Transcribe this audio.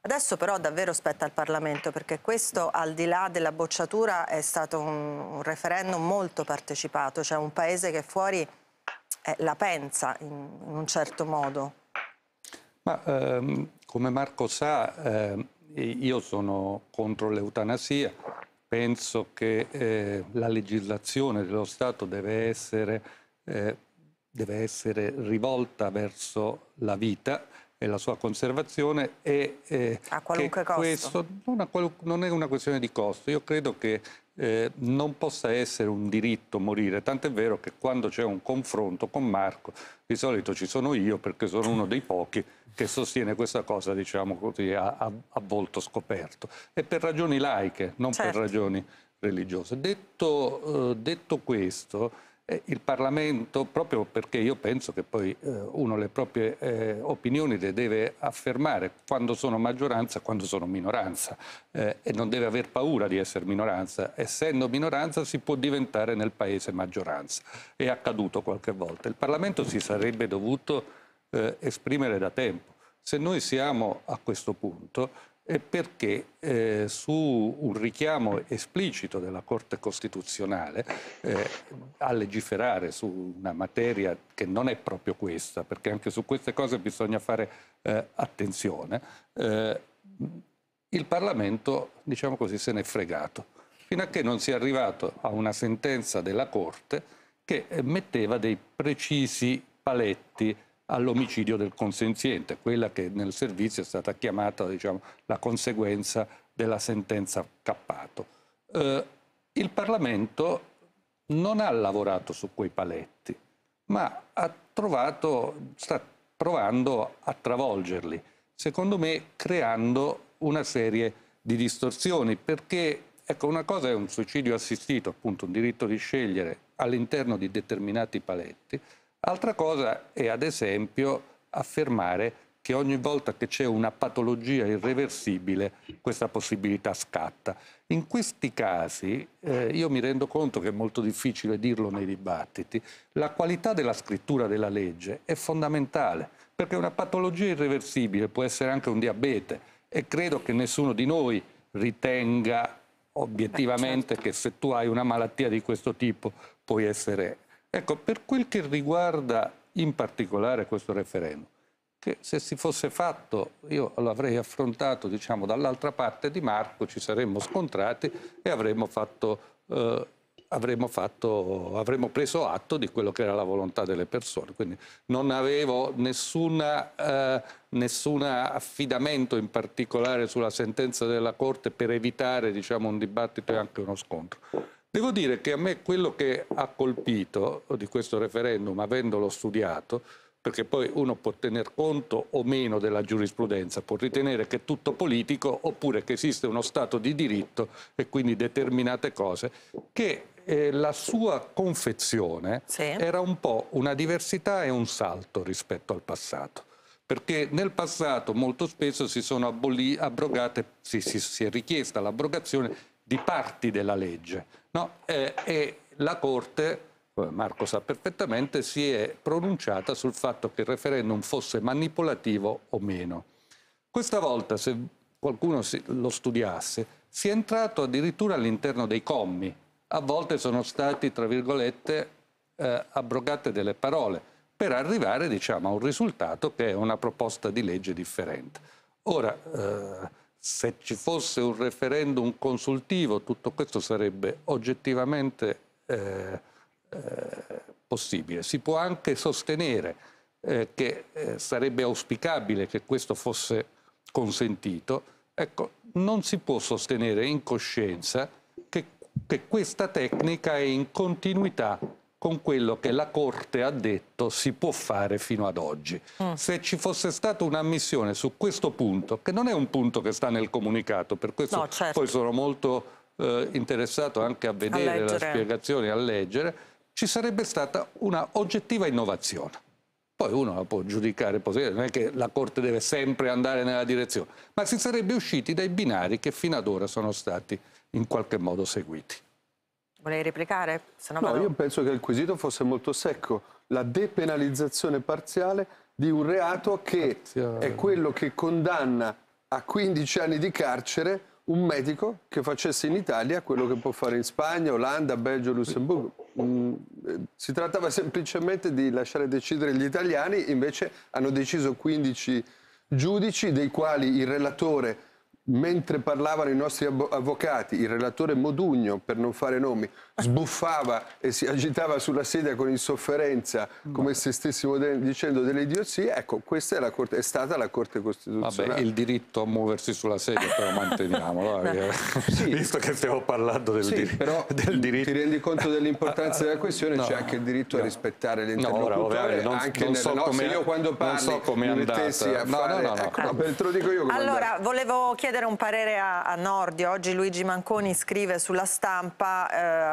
Adesso però davvero spetta al Parlamento perché questo al di là della bocciatura è stato un referendum molto partecipato, cioè un paese che fuori eh, la pensa in, in, un certo modo. Ma ehm, come Marco sa eh, io sono contro l'eutanasia, penso che eh, la legislazione dello Stato deve essere, eh, deve essere rivolta verso la vita e la sua conservazione e eh, a qualunque costo. questo non, qual non, è una questione di costo. Io credo che eh, non possa essere un diritto morire, tant'è vero che quando c'è un confronto con Marco, di solito ci sono io perché sono uno dei pochi che sostiene questa cosa, diciamo così, a, a, a volto scoperto. E per ragioni laiche, non certo. per ragioni religiose. Detto, eh, detto questo, eh, il Parlamento, proprio perché io penso che poi eh, uno le proprie eh, opinioni le deve affermare quando sono maggioranza e quando sono minoranza e non deve aver paura di essere minoranza. Essendo minoranza si può diventare nel Paese maggioranza. È accaduto qualche volta. Il Parlamento si sarebbe dovuto esprimere da tempo. Se noi siamo a questo punto perché eh, su un richiamo esplicito della Corte Costituzionale eh, a legiferare su una materia che non è proprio questa, perché anche su queste cose bisogna fare eh, attenzione, eh, il Parlamento, diciamo così, se n'è fregato, fino a che non si è arrivato a una sentenza della Corte che eh, metteva dei precisi paletti all'omicidio del consenziente, quella che nel servizio è stata chiamata diciamo, la conseguenza della sentenza cappato. Eh, il Parlamento non ha lavorato su quei paletti, ma trovato, sta provando a travolgerli, secondo me creando una serie di distorsioni, perché ecco, una cosa è un suicidio assistito, appunto un diritto di scegliere all'interno di determinati paletti, Altra cosa è ad esempio affermare che ogni volta che c'è una patologia irreversibile questa possibilità scatta. In questi casi, eh, io mi rendo conto che è molto difficile dirlo nei dibattiti, la qualità della scrittura della legge è fondamentale, perché una patologia irreversibile può essere anche un diabete e credo che nessuno di noi ritenga eh, obiettivamente Beh, certo. che se tu hai una malattia di questo tipo puoi essere Ecco, per quel che riguarda in particolare questo referendum, che se si fosse fatto io l'avrei affrontato diciamo, dall'altra parte di Marco, ci saremmo scontrati e avremmo, fatto, eh, avremmo, fatto, avremmo preso atto di quello che era la volontà delle persone. Quindi non avevo nessun eh, affidamento in particolare sulla sentenza della Corte per evitare diciamo, un dibattito e anche uno scontro. Devo dire che a me quello che ha colpito di questo referendum, avendolo studiato, perché poi uno può tener conto o meno della giurisprudenza, può ritenere che è tutto politico oppure che esiste uno Stato di diritto e quindi determinate cose, che eh, la sua confezione sì. era un po' una diversità e un salto rispetto al passato perché nel passato molto spesso si sono abrogate, si, si, si, è richiesta l'abrogazione di parti della legge. No? Eh, e la Corte, Marco sa perfettamente, si è pronunciata sul fatto che il referendum fosse manipolativo o meno. Questa volta, se qualcuno lo studiasse, si è entrato addirittura all'interno dei commi. A volte sono stati, tra virgolette, eh, abrogate delle parole per arrivare diciamo, a un risultato che è una proposta di legge differente. Ora, eh, se ci fosse un referendum consultivo tutto questo sarebbe oggettivamente eh, eh, possibile. Si può anche sostenere eh, che eh, sarebbe auspicabile che questo fosse consentito. Ecco, non si può sostenere in coscienza che, che questa tecnica è in continuità con quello che la Corte ha detto si può fare fino ad oggi. Mm. Se ci fosse stata un'ammissione su questo punto, che non è un punto che sta nel comunicato, per questo no, certo. poi sono molto eh, interessato anche a vedere a la spiegazione, a leggere, ci sarebbe stata una oggettiva innovazione. Poi uno la può giudicare non è che la Corte deve sempre andare nella direzione, ma si sarebbe usciti dai binari che fino ad ora sono stati in qualche modo seguiti. Volevi replicare? No, vado... io penso che il quesito fosse molto secco. La depenalizzazione parziale di un reato che parziale. è quello che condanna a 15 anni di carcere un medico che facesse in Italia quello che può fare in Spagna, Olanda, Belgio, Lussemburgo. Mm, eh, si trattava semplicemente di lasciare decidere gli italiani, invece hanno deciso 15 giudici, dei quali il relatore mentre parlavano i nostri avvocati, il relatore Modugno, per non fare nomi, sbuffava e si agitava sulla sedia con insofferenza, come se stessimo de dicendo delle idiozie, ecco, questa è, corte, è, stata la Corte Costituzionale. Vabbè, il diritto a muoversi sulla sedia, però manteniamolo, eh. sì. visto che stiamo parlando del, sì, dir però del diritto. Ti rendi conto dell'importanza della questione, no. c'è anche il diritto no. a rispettare l'interlocutore, no, ora, anche non, nelle, so come, io quando parlo non so come mettessi a no, fare... No, no, no. Ecco, no, te lo dico io come Allora, andare. volevo chiedere chiedere un parere a, a Nordio. Oggi Luigi Manconi scrive sulla stampa... Eh,